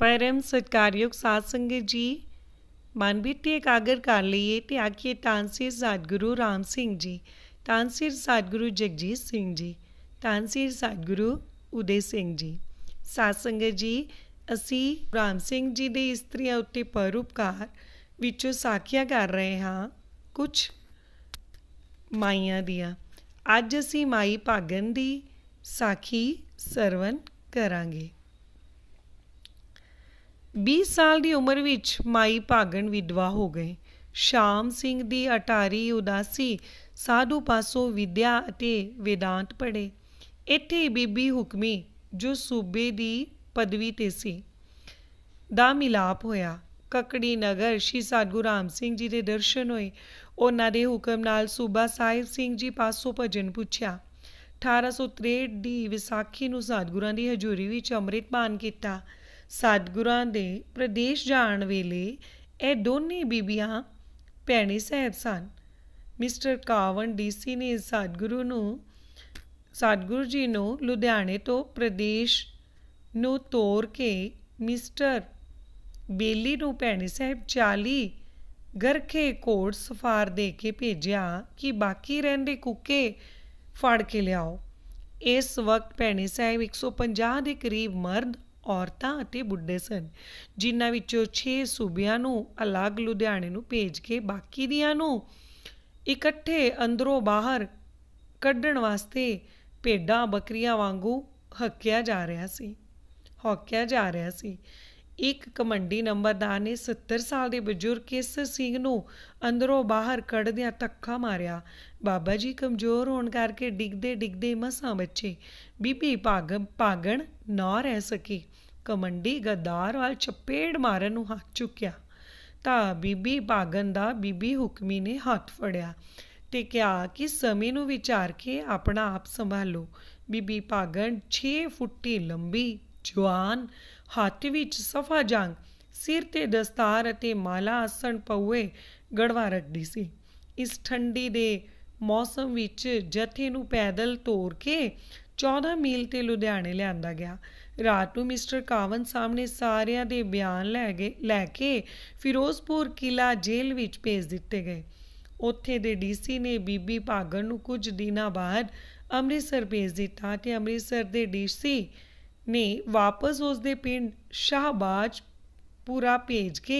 ਸਾਧ ਸੰਗਤ ਜੀ માનબીટી એકાગ્ર ਕਰ ਲਈਏ ਤੇ ਆਖੀਏ ਤਾਨਸੀਰ ਸਤਗੁਰੂ ਰਾਮ ਸਿੰਘ ਜੀ ਤਾਨਸੀਰ ਸਤਗੁਰੂ ਜਗਜੀਤ ਸਿੰਘ ਜੀ ਤਾਨਸੀਰ ਸਤਗੁਰੂ ਉਦੇ ਸਿੰਘ ਜੀ ਸਾਧ ਸੰਗਤ ਜੀ ਅਸੀਂ ਰਾਮ ਸਿੰਘ ਜੀ ਦੇ ਇਸਤਰੀਆਂ ਉੱਤੇ ਪਰਉਪਕਾਰ ਵਿੱਚੋਂ ਸਾਖੀਆਂ ਕਰ ਰਹੇ ਹਾਂ ਕੁਝ ਮਾਈਆਂ ਦੀਆਂ ਅੱਜ ਅਸੀਂ ਮਾਈ ਭਾਗਨ ਦੀ ਸਾਖੀ ਸਰਵਨ ਕਰਾਂਗੇ 20 ਸਾਲ ਦੀ ਉਮਰ ਵਿੱਚ ਮਾਈ ਭਾਗਣ ਵਿਧਵਾ ਹੋ ਗਏ ਸ਼ਾਮ ਸਿੰਘ ਦੀ ਅਟਾਰੀ ਉਦਾਸੀ ਸਾਧੂ ਪਾਸੋਂ ਵਿਦਿਆ ਅਤੇ ਵਿਦਾਂਤ ਪੜੇ ਇੱਥੇ ਬੀਬੀ ਹੁਕਮੀ ਜੋ ਸੂਬੇ ਦੀ ਪਦਵੀ ਤੇ ਸੀ ਦਾ ਮਿਲਾਪ ਹੋਇਆ ਕਕੜੀ ਨਗਰ ਸ਼੍ਰੀ ਸਾਧੂ ਰਾਮ ਸਿੰਘ ਜੀ ਦੇ ਦਰਸ਼ਨ ਹੋਏ ਉਹਨਾਂ ਦੇ ਹੁਕਮ ਨਾਲ ਸੂਬਾ ਸਾਹਿਬ ਸਿੰਘ ਜੀ ਪਾਸੋਂ ਭਜਨ ਪੁੱਛਿਆ 1863 ਦੀ ਵਿਸਾਖੀ ਨੂੰ ਸਾਧਗੁਰਾਂ ਦੀ ਹਜ਼ੂਰੀ ਵਿੱਚ ਅੰਮ੍ਰਿਤ ਪਾਨ ਕੀਤਾ ਸਤਗੁਰਾਂ ਦੇ ਪ੍ਰਦੇਸ਼ ਜਾਣ ਵੇਲੇ ਇਹ ਦੋਨੇ ਬੀਬੀਆਂ ਪੈਣੀ ਸਹਿਬ ਸਨ ਮਿਸਟਰ ਕਾਵਨ ਡੀਸੀ ਨੇ ਸਤਗੁਰੂ ਨੂੰ ਸਤਗੁਰੂ ਜੀ ਨੂੰ ਲੁਧਿਆਣੇ ਤੋਂ ਪ੍ਰਦੇਸ਼ ਨੂੰ ਤੋਰ ਕੇ ਮਿਸਟਰ ਬੇਲੀ ਨੂੰ ਪੈਣੀ ਸਾਹਿਬ ਚਾਲੀ ਗਰਖੇ ਕੋਟ ਸਫਾਰ ਦੇ ਕੇ ਭੇਜਿਆ ਕਿ ਬਾਕੀ ਰਹਿੰਦੇ ਕੁੱਕੇ ਫੜ ਕੇ ਲਿਆਓ ਇਸ ਵਕਤ ਪੈਣੀ ਸਾਹਿਬ 150 ਦੇ ਕਰੀਬ ਮਰਦ ਔਰਤਾਂ ਅਤੇ ਬੁੱਢੇ ਸਨ ਜਿਨ੍ਹਾਂ ਵਿੱਚੋਂ 6 ਸੂਬਿਆਂ ਨੂੰ ਅਲੱਗ ਲੁਧਿਆਣੇ ਨੂੰ ਭੇਜ ਕੇ ਬਾਕੀ ਦੀਆਂ ਨੂੰ ਇਕੱਠੇ ਅੰਦਰੋਂ ਬਾਹਰ ਕੱਢਣ ਵਾਸਤੇ ਭੇਡਾਂ ਬੱਕਰੀਆਂ ਵਾਂਗੂ ਹੱਕਿਆ ਜਾ ਰਿਹਾ ਸੀ ਹੱਕਿਆ ਜਾ ਰਿਹਾ ਸੀ ਇੱਕ ਕਮੰਡੀ ਨੰਬਰਦਾਰ ਨੇ 70 ਸਾਲ ਦੇ ਬਜ਼ੁਰਗ ਕੇਸਰ ਸਿੰਘ ਨੂੰ ਅੰਦਰੋਂ ਬਾਹਰ ਕੱਢਦਿਆਂ ਤੱਕਾ ਮਾਰਿਆ ਬਾਬਾ ਜੀ ਕਮਜ਼ੋਰ ਹੋਣ ਕਰਕੇ ਡਿੱਗਦੇ ਡਿੱਗਦੇ ਮਸਾਂ ਬੱਚੇ ਬੀਬੀ ਭਾਗ ਭਾਗਣ ਨਾ ਰਹਿ ਸਕੀ ਕਮੰਡੀ ਗਦਾਰ ਵਾਲ ਚਪੇੜ ਮਾਰਨ ਨੂੰ ਹੱਥ ਚੁੱਕਿਆ ਤਾਂ ਬੀਬੀ ਭਾਗਨ ਦਾ ਬੀਬੀ ਹੁਕਮੀ ਨੇ ਹੱਥ ਫੜਿਆ ਤੇ ਕਿਹਾ ਕਿ ਸਮੇਂ ਨੂੰ ਵਿਚਾਰ ਕੇ ਆਪਣਾ ਆਪ ਸੰਭਾਲੋ ਬੀਬੀ ਭਾਗਣ 6 ਫੁੱਟੀ ਲੰਬੀ ਜਵਾਨ ਹੱਥ ਵਿੱਚ ਸਫਾ ਜੰਗ ਸਿਰ ਤੇ ਦਸਤਾਰ ਅਤੇ ਮਾਲਾ ਅਸਣ ਪਉਏ ਗੜਵਾ ਰੱਖਦੀ ਸੀ ਇਸ ਠੰਡੀ ਦੇ ਮੌਸਮ ਵਿੱਚ ਜਥੇ ਨੂੰ ਪੈਦਲ ਤੋਰ ਕੇ 14 ਮੀਲ ਤੇ ਲੁਧਿਆਣੇ ਲਿਆਂਦਾ ਗਿਆ ਰਾਤ ਨੂੰ ਮਿਸਟਰ ਕਾਵਨ ਸਾਹਮਣੇ ਸਾਰਿਆਂ ਦੇ ਬਿਆਨ ਲੈ ਗਏ ਲੈ ਕੇ ਫਿਰੋਜ਼ਪੁਰ ਕਿਲਾ ਜੇਲ੍ਹ ਵਿੱਚ ਭੇਜ ਦਿੱਤੇ ਗਏ ਉੱਥੇ ਦੇ ਡੀਸੀ ਨੇ ਬੀਬੀ ਭਾਗਣ ਨੂੰ ਕੁਝ ਦਿਨਾਂ ਬਾਅਦ ਅੰਮ੍ਰਿਤਸਰ ਭੇਜ ਦਿੱਤਾ ਤੇ ਅੰਮ੍ਰਿਤਸਰ ਦੇ ਡੀਸੀ ਨੇ ਵਾਪਸ ਉਸ ਦੇ ਪਿੰਡ ਸ਼ਾਹਬਾਜ ਪੂਰਾ ਭੇਜ ਕੇ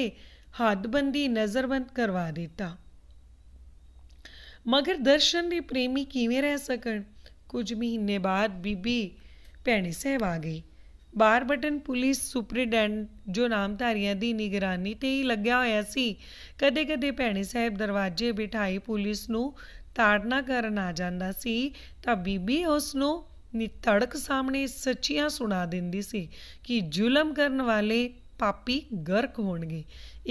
ਹੱਦਬੰਦੀ ਨਜ਼ਰਬੰਦ ਕਰਵਾ ਦਿੱਤਾ ਮਗਰ ਦਰਸ਼ਨ ਦੇ ਪ੍ਰੇਮੀ ਕਿਵੇਂ ਰਹਿ ਸਕਣ ਕੁਝ ਮਹੀਨੇ ਬਾਅਦ ਬੀਬੀ ਭੈਣੀ ਸਹਿਬ ਆ ਗਈ ਬਾਰ ਬਟਨ ਪੁਲਿਸ ਸੁਪਰੀਡੈਂਟ ਜੋ ਨਾਮਧਾਰੀਆਂ ਦੀ ਨਿਗਰਾਨੀ ਤੇ ਹੀ ਲੱਗਿਆ ਹੋਇਆ ਸੀ ਕਦੇ-ਕਦੇ ਭੈਣੀ ਸਾਹਿਬ ਦਰਵਾਜ਼ੇ ਬਿਠਾਈ ਪੁਲਿਸ ਨੂੰ ਤਾੜਨਾ ਕਰਨ ਆ ਜਾਂਦਾ ਸੀ ਤਾਂ ਬੀਬੀ ਉਸ ਨੂੰ ਨਿਤੜਕ ਸਾਹਮਣੇ ਸੱਚੀਆਂ ਸੁਣਾ ਦਿੰਦੀ ਸੀ ਕਿ ਜ਼ੁਲਮ ਕਰਨ ਵਾਲੇ ਪਾਪੀ ਗਰਕ ਹੋਣਗੇ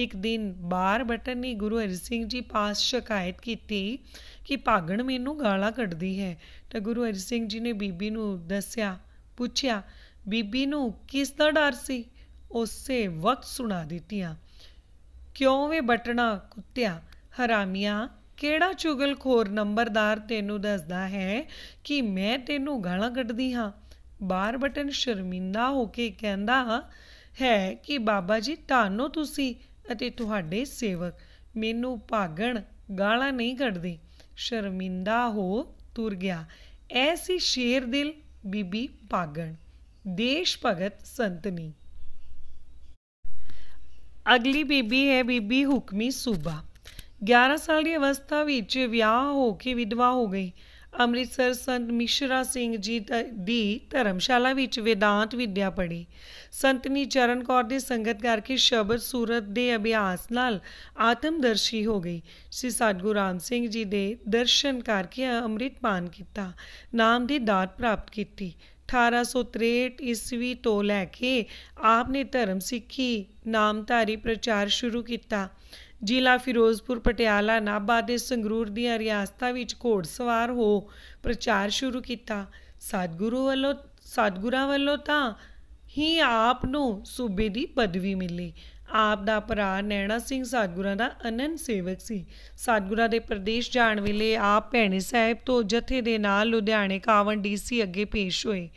ਇੱਕ ਦਿਨ ਬਾਰ ਬਟਨ ਨੇ ਗੁਰੂ ਅਰਜਨ ਸਿੰਘ ਜੀ ਪਾਸ ਸ਼ਿਕਾਇਤ ਕੀਤੀ ਕਿ ਭਾਗਣ ਮੈਨੂੰ ਗਾਲਾਂ ਕੱਢਦੀ ਹੈ ਤਾਂ ਗੁਰੂ ਅਰਜਨ ਸਿੰਘ ਜੀ ਨੇ ਬੀਬੀ ਨੂੰ ਦੱਸਿਆ ਪੁੱਛਿਆ ਬੀਬੀ ਨੂੰ ਕਿਸ ਦਾ ਡਰ ਸੀ ਉਸੇ ਵਕਤ ਸੁਣਾ ਦਿੱਤੀਆਂ ਕਿਉਂ ਵੇ ਬਟਣਾ ਕੁੱਤਿਆ ਹਰਾਮੀਆਂ ਕਿਹੜਾ ਚੁਗਲਖੋਰ ਨੰਬਰਦਾਰ ਤੈਨੂੰ ਦੱਸਦਾ ਹੈ ਕਿ ਮੈਂ ਤੈਨੂੰ ਗਾਲਾਂ ਕੱਢਦੀ ਹਾਂ ਬਾਰ ਬਟਨ ਸ਼ਰਮਿੰਦਾ ਹੋ ਕੇ ਕਹਿੰਦਾ ਹੈ ਕਿ ਬਾਬਾ ਜੀ ਤੁਹਾਨੂੰ ਤੁਸੀਂ ਅਤੇ ਤੁਹਾਡੇ ਸੇਵਕ ਮੈਨੂੰ ਭਾਗਣ ਗਾਲਾਂ ਨਹੀਂ ਕੱਢਦੇ ਸ਼ਰਮਿੰਦਾ ਹੋ ਤੁਰ ਗਿਆ ਐਸੀ ਸ਼ੇਰ ਦਿਲ ਬੀਬੀ ਭਾਗਣ ਦੇਸ਼ ਭਗਤ ਸੰਤਨੀ ਅਗਲੀ ਬੀਬੀ ਹੈ ਬੀਬੀ ਹੁਕਮੀ ਸੂਬਾ 11 ਸਾਲ ਦੀ ਅਵਸਥਾ ਵਿੱਚ ਵਿਆਹ ਹੋ ਕੇ ਵਿਧਵਾ ਹੋ ਗਈ ਅੰਮ੍ਰਿਤਸਰ ਸੰਤ ਮਿਸ਼ਰਾ ਸਿੰਘ ਜੀ ਦੀ ਧਰਮਸ਼ਾਲਾ ਵਿੱਚ ਵਿਦਾਂਤ ਵਿਦਿਆ ਪੜ੍ਹੀ ਸੰਤਨੀ ਚਰਨ ਕੌਰ ਦੀ ਸੰਗਤ ਕਰਕੇ ਸ਼ਬਦ ਸੂਰਤ ਦੇ ਅਭਿਆਸ ਨਾਲ ਆਤਮਦਰਸ਼ੀ ਹੋ ਗਈ ਸ੍ਰੀ ਸਤਗੁਰੂ ਰਾਮ ਸਿੰਘ ਜੀ ਦੇ ਦਰਸ਼ਨ ਕਰਕੇ ਅੰਮ੍ਰਿਤ ਪਾਨ ਕੀਤਾ ਨਾਮ ਦੀ ਦਾਤ ਪ੍ਰਾਪਤ ਕੀਤੀ 1863 ਈਸਵੀ ਤੋਂ ਲੈ ਕੇ ਆਪ ਨੇ ਧਰਮ ਸਿੱਖੀ ਨਾਮਧਾਰੀ ਪ੍ਰਚਾਰ ਸ਼ੁਰੂ ਕੀਤਾ ਜ਼ਿਲ੍ਹਾ ਫਿਰੋਜ਼ਪੁਰ ਪਟਿਆਲਾ ਨਾਭਾ ਦੇ ਸੰਗਰੂਰ ਦੀਆਂ ਰਿਆਸਤਾਂ ਵਿੱਚ ਘੋੜਸਵਾਰ ਹੋ ਪ੍ਰਚਾਰ ਸ਼ੁਰੂ ਕੀਤਾ ਸਤਗੁਰੂ ਵੱਲੋਂ ਸਤਗੁਰਾਂ ਵੱਲੋਂ ਤਾਂ ਹੀ ਆਪ ਨੂੰ ਸੂਬੇ ਦੀ ਪਦਵੀ ਮਿਲੀ ਆਪ ਦਾ ਭਰਾ ਨੈਣਾ ਸਿੰਘ ਸਤਗੁਰਾਂ ਦਾ ਅਨੰਨ ਸੇਵਕ ਸੀ ਸਤਗੁਰਾਂ ਦੇ ਪ੍ਰਦੇਸ਼ ਜਾਣ ਵੇਲੇ ਆਪ ਭੈਣੇ ਸਾਹਿਬ ਤੋਂ ਜਥੇ ਦੇ ਨਾਲ ਲੁਧਿਆਣੇ ਕਾਵਨ ਡੀਸੀ ਅੱਗੇ ਪੇਸ਼ ਹੋਏ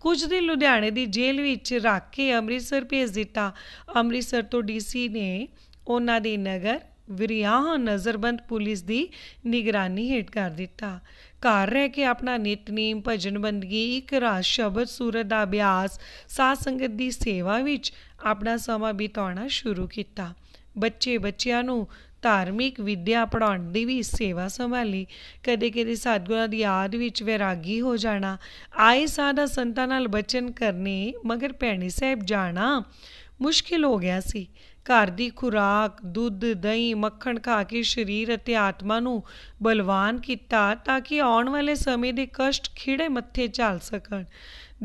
ਕੁਝ ਦਿਨ ਲੁਧਿਆਣੇ ਦੀ ਜੇਲ੍ਹ ਵਿੱਚ ਰੱਖ ਕੇ ਅੰਮ੍ਰਿਤਸਰ ਭੇਜ ਦਿੱਤਾ ਅੰਮ੍ਰਿਤਸਰ ਤੋਂ ਡੀਸੀ ਨੇ ਉਹਨਾਂ ਦੇ ਨਗਰ ਵਿਰਿਆਹ ਨਜ਼ਰਬੰਦ ਪੁਲਿਸ ਦੀ ਨਿਗਰਾਨੀ ਹੇਠ ਕਰ ਦਿੱਤਾ ਘਰ ਰਹਿ ਕੇ ਆਪਣਾ ਨਿਤਨੇਮ ਭਜਨ ਬੰਦਗੀ ਇੱਕ ਰਾਤ ਸ਼ਬਦ ਸੂਰਤ ਦਾ ਅਭਿਆਸ ਸਾਧ ਸੰਗਤ ਦੀ ਸੇਵਾ ਵਿੱਚ ਆਪਣਾ ਸਮਾਂ ਬਿਤਾਉਣਾ ਸ਼ੁਰੂ ਕੀਤਾ ਬੱਚੇ ਬੱਚਿਆਂ ਨੂੰ ਧਾਰਮਿਕ ਵਿਦਿਆ ਪੜਾਉਣ ਦੀ ਵੀ ਸੇਵਾ ਸੰਭਾਲੀ ਕਦੇ ਕਦੇ ਸਾਧਗੁਰਾਂ ਦੀ ਯਾਦ ਵਿੱਚ ਵਿਰਾਗੀ ਹੋ ਜਾਣਾ ਆਏ ਸਾਧਾ ਸੰਤਾਂ ਨਾਲ ਬਚਨ ਕਰਨੇ ਮਗਰ ਭੈਣੀ ਸਾਹਿਬ ਜਾਣਾ ਮੁਸ਼ਕਿਲ ਹੋ ਗਿਆ ਸੀ ਘਰ ਦੀ ਖੁਰਾਕ ਦੁੱਧ ਦਹੀਂ ਮੱਖਣ ਖਾ ਕੇ ਸਰੀਰ ਅਤੇ ਆਤਮਾ ਨੂੰ ਬਲਵਾਨ ਕੀਤਾ ਤਾਂ ਕਿ ਆਉਣ ਵਾਲੇ ਸਮੇਂ ਦੇ ਕਸ਼ਟ ਖਿੜੇ ਮੱਥੇ ਝੱਲ ਸਕਣ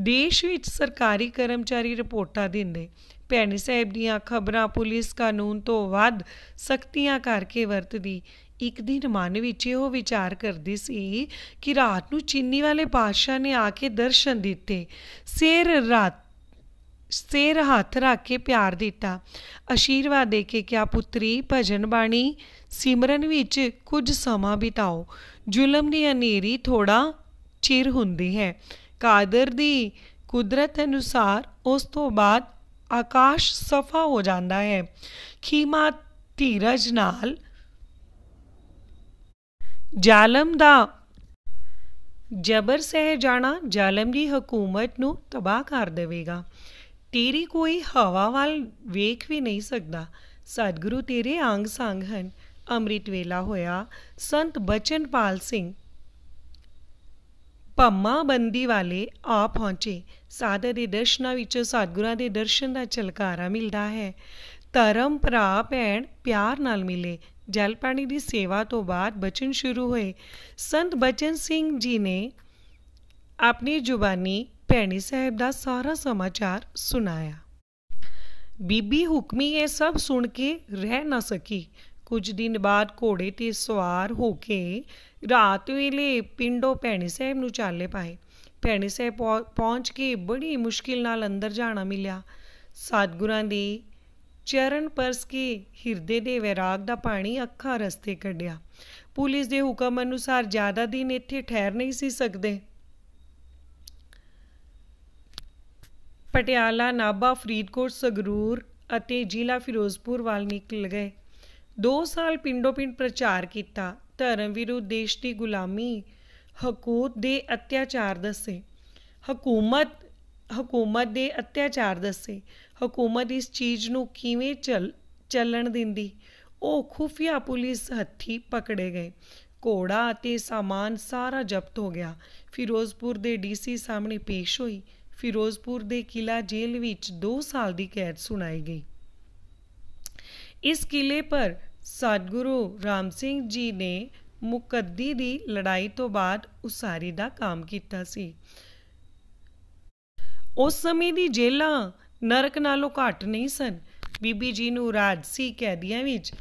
ਦੇਸ਼ ਵਿੱਚ ਸਰਕਾਰੀ ਕਰਮਚਾਰੀ ਰਿਪੋਰਟਾਂ ਦਿੰਦੇ ਭੈਣੀ ਸਾਹਿਬ ਦੀਆਂ ਖਬਰਾਂ ਪੁਲਿਸ ਕਾਨੂੰਨ ਤੋਂ ਵੱਧ ਸਖਤੀਆਂ ਕਰਕੇ ਵਰਤਦੀ ਇੱਕ ਦਿਨ ਮਨ ਵਿੱਚ ਇਹੋ ਵਿਚਾਰ ਕਰਦੀ ਸੀ ਕਿ ਰਾਤ ਨੂੰ ਚੀਨੀ ਵਾਲੇ ਬਾਦਸ਼ਾਹ ਨੇ ਆ ਕੇ ਦਰਸ਼ਨ ਦਿੱਤੇ ਸੇਰ ਰਾਤ ਸਿਰ ਹੱਥ ਰੱਖ ਕੇ ਪਿਆਰ ਦਿੱਤਾ ਅਸ਼ੀਰਵਾਦ ਦੇ ਕੇ ਕਿਹਾ ਪੁੱਤਰੀ ਭਜਨ ਬਾਣੀ ਸਿਮਰਨ ਵਿੱਚ ਕੁਝ ਸਮਾਂ ਬਿਤਾਓ ਜ਼ੁਲਮ ਦੀ ਹਨੇਰੀ ਥੋੜਾ ਚਿਰ ਹੁੰਦੀ ਹੈ ਕਾਦਰ ਦੀ ਕੁਦਰਤ ਅਨੁਸਾਰ ਉਸ ਤੋਂ ਬਾਅਦ ਆਕਾਸ਼ ਸਫਾ ਹੋ ਜਾਂਦਾ ਹੈ ਖੀਮਾ ਧੀਰਜ ਨਾਲ ਜ਼ਾਲਮ ਦਾ ਜਬਰ ਸਹਿ ਜਾਣਾ ਜ਼ਾਲਮ ਦੀ ਹਕੂਮਤ ਨੂੰ ਤਬਾਹ ਕਰ ਦੇਵੇਗਾ ਤੇਰੀ ਕੋਈ ਹਵਾ ਵਾਲ ਵੇਖ ਵੀ ਨਹੀਂ ਸਕਦਾ ਸਤਿਗੁਰੂ ਤੇਰੇ ਆਂਗ ਸੰਗ ਹਨ ਅੰਮ੍ਰਿਤ ਵੇਲਾ ਹੋਇਆ ਸੰਤ ਬਚਨਪਾਲ ਸਿੰਘ ਪੰਮਾ ਬੰਦੀ ਵਾਲੇ ਆ ਪਹੁੰਚੇ ਸਾਧ ਦੇ ਦਰਸ਼ਨਾਂ ਵਿੱਚ ਸਤਿਗੁਰਾਂ ਦੇ ਦਰਸ਼ਨ ਦਾ ਚਲਕਾਰਾ ਮਿਲਦਾ ਹੈ ਧਰਮ ਭਰਾ ਭੈਣ ਪਿਆਰ ਨਾਲ ਮਿਲੇ ਜਲ ਪਾਣੀ ਦੀ ਸੇਵਾ ਤੋਂ ਬਾਅਦ ਬਚਨ ਸ਼ੁਰੂ ਹੋਏ ਸੰਤ ਬਚਨ ਸਿੰਘ ਜੀ ਨੇ ਆਪਣੀ ਜ਼ੁਬਾਨੀ ਭੈਣੀ ਸਾਹਿਬ ਦਾ ਸਾਰਾ ਸਮਾਚਾਰ ਸੁਣਾਇਆ ਬੀਬੀ ਹੁਕਮੀ ਇਹ ਸਭ ਸੁਣ ਕੇ ਰਹਿ ਨਾ ਸਕੀ ਕੁਝ ਦਿਨ ਬਾਅਦ ਘੋੜੇ ਤੇ ਸਵਾਰ ਹੋ ਕੇ ਰਾਤ ਵੇਲੇ ਪਿੰਡੋਂ ਭੈਣੀ ਸਾਹਿਬ ਨੂੰ ਚਾਲੇ ਪਾਏ ਭੈਣੀ ਸਾਹਿਬ ਪਹੁੰਚ ਕੇ ਬੜੀ ਮੁਸ਼ਕਿਲ ਨਾਲ ਅੰਦਰ ਜਾਣਾ ਮਿਲਿਆ ਸਤਗੁਰਾਂ ਦੀ ਚਰਨ ਪਰਸ ਕੀ ਹਿਰਦੇ ਦੇ ਵਿਰਾਗ ਦਾ ਪਾਣੀ ਅੱਖਾਂ ਰਸਤੇ ਕੱਢਿਆ ਪੁਲਿਸ ਦੇ ਹੁਕਮ ਅਨੁਸਾਰ ਜ਼ਿਆਦਾ ਦਿਨ ਇੱਥੇ ਠਹਿਰ ਨਹੀਂ ਸੀ ਸਕਦੇ ਪਟਿਆਲਾ ਨਾਭਾ ਫਰੀਦਕੋਟ ਸਗਰੂਰ ਅਤੇ ਜ਼ਿਲ੍ਹਾ ਫਿਰੋਜ਼ਪੁਰ ਵੱਲ ਨਿਕਲ ਗਏ 2 ਸਾਲ ਪਿੰਡੋ ਪਿੰਡ ਪ੍ਰਚਾਰ ਕੀਤਾ ਧਰਮ ਵਿਰੁੱਧ ਦੇਸ਼ ਦੀ ਗੁਲਾਮੀ ਹਕੂਮਤ ਦੇ ਅਤਿਆਚਾਰ ਦੱਸੇ ਹਕੂਮਤ ਹਕੂਮਤ ਦੇ ਅਤਿਆਚਾਰ ਦੱਸੇ ਹਕੂਮਤ ਇਸ ਚੀਜ਼ ਨੂੰ ਕਿਵੇਂ ਚੱਲ ਚੱਲਣ ਦਿੰਦੀ ਉਹ ਖੁਫੀਆ ਪੁਲਿਸ ਹੱਥੀ ਪਕੜੇ ਗਏ ਘੋੜਾ ਅਤੇ ਸਾਮਾਨ ਸਾਰਾ ਜ਼ਬਤ ਹੋ ਗਿਆ ਫਿਰੋਜ਼ਪੁਰ ਦੇ ਡੀਸੀ ਸਾਹਮਣੇ ਪੇਸ਼ ਹੋਈ ਫਿਰੋਜ਼ਪੁਰ ਦੇ ਕਿਲਾ ਜੇਲ੍ਹ ਵਿੱਚ 2 ਸਾਲ ਦੀ ਕੈਦ ਸੁਣਾਈ ਗਈ ਇਸ ਕਿਲੇ ਪਰ ਸਤਗੁਰੂ ਰਾਮ ਸਿੰਘ ਜੀ ਨੇ ਮੁਕੱਦੀ ਦੀ ਲੜਾਈ ਤੋਂ ਬਾਅਦ ਉਸਾਰੀ ਦਾ ਕੰਮ ਕੀਤਾ ਸੀ ਉਸ ਸਮੇਂ ਦੀ ਜੇਲ੍ਹਾਂ ਨਰਕ ਨਾਲੋਂ ਘੱਟ ਨਹੀਂ ਸਨ ਬੀਬੀ ਜੀ ਨੂੰ ਰਾਜਸੀ ਕੈਦੀਆਂ ਵਿੱਚ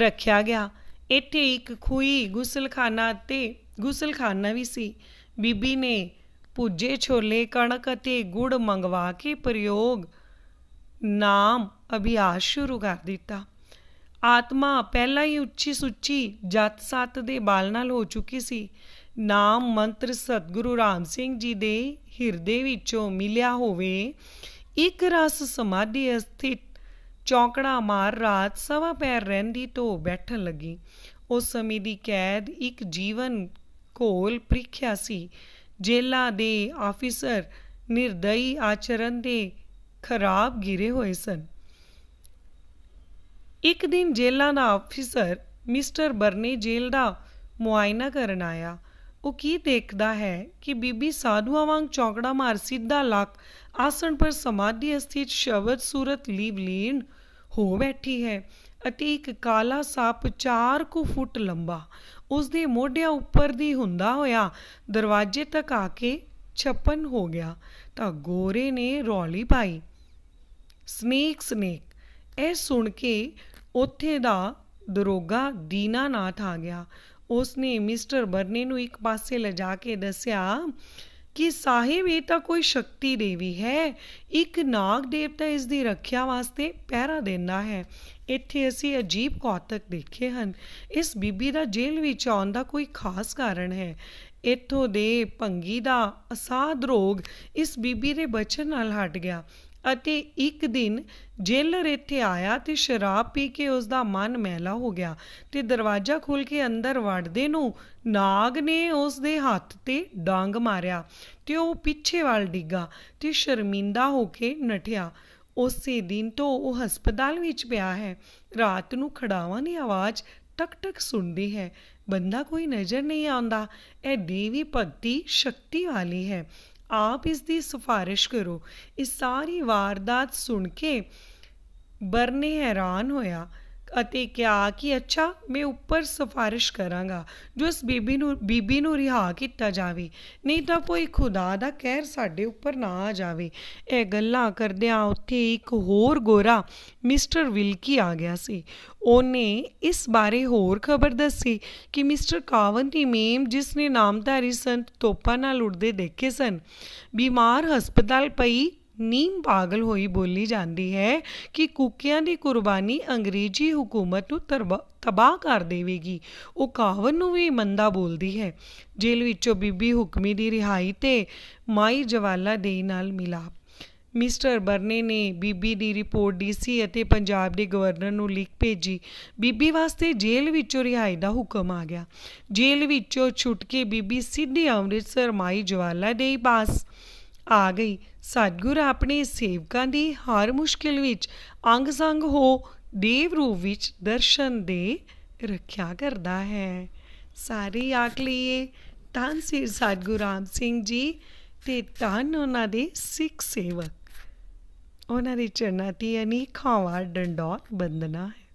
ਰੱਖਿਆ ਗਿਆ ਇੱਥੇ ਇੱਕ ਖੂਹੀ ਗੁਸਲਖਾਨਾ ਤੇ ਗੁਸਲਖਾਨਾ ਵੀ ਸੀ ਬੀਬੀ ਨੇ ਭੁੱਜੇ ਛੋਲੇ ਕਣਕ ਅਤੇ ਗੁੜ ਮੰਗਵਾ ਕੇ ਪ੍ਰਯੋਗ ਨਾਮ ਅਭਿਆਸ ਸ਼ੁਰੂ ਕਰ ਦਿੱਤਾ ਆਤਮਾ ਪਹਿਲਾਂ ਹੀ ਉੱਚੀ ਸੁੱਚੀ ਜਤ ਸਤ ਦੇ ਬਾਲ ਨਾਲ ਹੋ ਚੁੱਕੀ ਸੀ ਨਾਮ ਮੰਤਰ ਸਤਿਗੁਰੂ ਰਾਮ ਸਿੰਘ ਜੀ ਦੇ ਹਿਰਦੇ ਵਿੱਚੋਂ ਮਿਲਿਆ ਹੋਵੇ ਇੱਕ ਰਸ ਸਮਾਧੀ ਅਸਥਿਤ ਚੌਂਕੜਾ ਮਾਰ ਰਾਤ ਸਵਾ ਪੈਰ ਰਹਿੰਦੀ ਤੋਂ ਬੈਠਣ ਲੱਗੀ ਉਸ ਸਮੇਂ ਦੀ ਕੈਦ ਇੱਕ ਜੀਵਨ ਕੋਲ ਪ੍ਰੀਖਿਆ ਸੀ ਜੇਲਾ ਦੇ ਆਫੀਸਰ ਨਿਰਦਈ ਆਚਰਣ ਦੇ ਖਰਾਬ ਗਿਰੇ ਹੋਏ ਸਨ ਇੱਕ ਦਿਨ ਜੇਲਾ ਦਾ ਆਫੀਸਰ ਮਿਸਟਰ ਬਰਨੇ ਜੇਲ ਦਾ ਮੁਆਇਨਾ ਕਰਨ ਆਇਆ ਉਹ ਕੀ ਦੇਖਦਾ ਹੈ ਕਿ ਬੀਬੀ ਸਾਧੂਆ ਵਾਂਗ ਚੌਕੜਾ ਮਾਰ ਸਿੱਧਾ ਲੱਕ ਆਸਣ ਪਰ ਸਮਾਧੀ ਸਥਿਤ ਸ਼ਵਤ ਸੂਰਤ ਲੀਵਲੀਨ ਹੋ ਬੈਠੀ ਹੈ ਅਤੇ ਇੱਕ ਕਾਲਾ ਸਾਪ 4 ਕੁ ਫੁੱਟ ਲੰਬਾ ਉਸ ਦੇ ਮੋਢਿਆਂ ਉੱਪਰ ਦੀ ਹੁੰਦਾ ਹੋਇਆ ਦਰਵਾਜ਼ੇ ਤੱਕ ਆ ਕੇ ਛਪਨ ਹੋ ਗਿਆ ਤਾਂ ਗੋਰੇ ਨੇ ਰੌਲੀ ਪਾਈ ਸਨੇਕ ਸਨੇਕ ਇਹ ਸੁਣ ਕੇ ਉੱਥੇ ਦਾ ਦਰੋਗਾ ਦੀਨਾਨਾਥ ਆ ਗਿਆ ਉਸ ਨੇ ਮਿਸਟਰ ਬਰਨੇ ਨੂੰ ਇੱਕ ਪਾਸੇ ਲਿਜਾ ਕੇ ਦੱਸਿਆ ਕਿ ਸਾਹਿਬ ਇਹ ਤਾਂ ਕੋਈ ਸ਼ਕਤੀ ਦੇਵੀ ਹੈ ਇੱਕ ਨਾਗ ਦੇਵਤਾ ਇਸ ਦੀ ਰੱਖਿਆ ਵਾਸਤੇ ਪਹਿਰਾ ਦਿੰਦਾ ਹੈ ਇੱਥੇ ਅਸੀਂ ਅਜੀਬ ਕੌਤਕ ਦੇਖੇ ਹਨ ਇਸ ਬੀਬੀ ਦਾ ਜੇਲ੍ਹ ਵਿੱਚ ਆਉਣ ਦਾ ਕੋਈ ਖਾਸ ਕਾਰਨ ਹੈ ਇੱਥੋਂ ਦੇ ਭੰਗੀ ਦਾ ਅਸਾਧ ਰੋਗ ਇਸ ਬੀਬੀ ਦੇ ਬਚਨ ਨਾਲ ਹਟ ਗਿਆ ਅਤੇ ਇੱਕ ਦਿਨ ਜੇਲਰ ਇੱਥੇ ਆਇਆ ਤੇ ਸ਼ਰਾਬ ਪੀ ਕੇ ਉਸ ਦਾ ਮਨ ਮੈਲਾ ਹੋ ਗਿਆ ਤੇ ਦਰਵਾਜ਼ਾ ਖੋਲ ਕੇ ਅੰਦਰ ਵੜਦੇ ਨੂੰ ਨਾਗ ਨੇ ਉਸ ਦੇ ਹੱਥ ਤੇ ਡਾਂਗ ਮਾਰਿਆ ਤੇ ਉਹ ਪਿੱਛੇ ਵੱਲ ਡਿੱਗਾ ਤੇ ਸ਼ਰਮਿੰਦਾ ਹੋ ਕੇ ਨਠਿਆ ਉਸੇ ਦਿਨ ਤੋਂ ਉਹ ਹਸਪਤਾਲ ਵਿੱਚ ਪਿਆ ਹੈ ਰਾਤ ਨੂੰ ਖੜਾਵਾਂ ਦੀ ਆਵਾਜ਼ ਟਕ ਟਕ ਸੁਣਦੀ ਹੈ ਬੰਦਾ ਕੋਈ ਨਜ਼ਰ ਨਹੀਂ ਆਉਂਦਾ ਇਹ ਦੇਵੀ ਭਗਤੀ ਸ਼ਕਤੀ ਵਾਲੀ ਹੈ ਆਪ ਇਸ ਦੀ ਸਿਫਾਰਿਸ਼ ਕਰੋ ਇਹ ਸਾਰੀ ਵਾਰਦਾਤ ਸੁਣ ਕੇ ਬਰਨੇ ਹੈਰਾਨ ਹੋਇਆ ਅਤੇ ਕਿਹਾ ਕਿ ਅੱਛਾ ਮੈਂ ਉੱਪਰ ਸਫਾਰਿਸ਼ ਕਰਾਂਗਾ ਜੋ ਇਸ ਬੀਬੀ ਨੂੰ ਬੀਬੀ ਨੂੰ ਰਿਹਾ ਕੀਤਾ ਜਾਵੇ ਨਹੀਂ ਤਾਂ ਕੋਈ ਖੁਦਾ ਦਾ ਕਹਿਰ ਸਾਡੇ ਉੱਪਰ ਨਾ ਆ ਜਾਵੇ ਇਹ ਗੱਲਾਂ ਕਰਦਿਆਂ ਉੱਥੇ ਇੱਕ ਹੋਰ ਗੋਰਾ ਮਿਸਟਰ ਵਿਲਕੀ ਆ ਗਿਆ ਸੀ ਉਹਨੇ ਇਸ ਬਾਰੇ ਹੋਰ ਖਬਰ ਦੱਸੀ ਕਿ ਮਿਸਟਰ ਕਾਵਨ ਦੀ ਮੇਮ ਜਿਸ ਨੇ ਨਾਮਧਾਰੀ ਸੰਤ ਤੋਪਾ ਨਾਲ ਉੜਦੇ ਦੇਖੇ ਸਨ ਬਿਮਾਰ ਹਸਪਤਾਲ ਪਈ ਨੀਮ ਪਾਗਲ ਹੋਈ ਬੋਲੀ ਜਾਂਦੀ ਹੈ ਕਿ ਕੁੱਕਿਆਂ ਦੀ ਕੁਰਬਾਨੀ ਅੰਗਰੇਜ਼ੀ ਹਕੂਮਤ ਨੂੰ ਤਬਾਹ ਕਰ ਦੇਵੇਗੀ ਉਹ ਕਾਵਨ ਨੂੰ ਵੀ ਮੰਦਾ ਬੋਲਦੀ ਹੈ ਜੇਲ੍ਹ ਵਿੱਚੋਂ ਬੀਬੀ ਹੁਕਮੀ ਦੀ ਰਿਹਾਈ ਤੇ ਮਾਈ ਜਵਾਲਾ ਦੇ ਨਾਲ ਮਿਲਾਪ ਮਿਸਟਰ ਬਰਨੇ ਨੇ ਬੀਬੀ ਦੀ ਰਿਪੋਰਟ ਡੀਸੀ ਅਤੇ ਪੰਜਾਬ ਦੇ ਗਵਰਨਰ ਨੂੰ ਲਿਖ ਭੇਜੀ ਬੀਬੀ ਵਾਸਤੇ ਜੇਲ੍ਹ ਵਿੱਚੋਂ ਰਿਹਾਈ ਦਾ ਹੁਕਮ ਆ ਗਿਆ ਜੇਲ੍ਹ ਵਿੱਚੋਂ ਛੁੱਟ ਕੇ ਬੀਬੀ ਸਿੱਧੀ ਅੰਮ੍ਰਿਤਸਰ ਮਾਈ ਜਵਾਲਾ ਦੇ ਪਾਸ ਆ ਗਈ ਸਤਗੁਰ ਆਪਣੇ ਸੇਵਕਾਂ ਦੀ ਹਰ ਮੁਸ਼ਕਿਲ ਵਿੱਚ ਅੰਗ-ਸੰਗ ਹੋ ਦੇਵ ਰੂਪ ਵਿੱਚ ਦਰਸ਼ਨ ਦੇ ਰੱਖਿਆ ਕਰਦਾ ਹੈ ਸਾਰੇ ਆਖ ਲਈਏ ਸੀ ਸਤਗੁਰ ਆਮ ਸਿੰਘ ਜੀ ਤੇ ਤਾਂ ਉਹਨਾਂ ਦੇ ਸਿੱਖ ਸੇਵਕ ਉਹਨਾਂ ਦੀ ਚਰਨਾਂ ਤੇ ਅਨੇਕਾਂ ਵਾਰ ਬੰਦਨਾ ਹੈ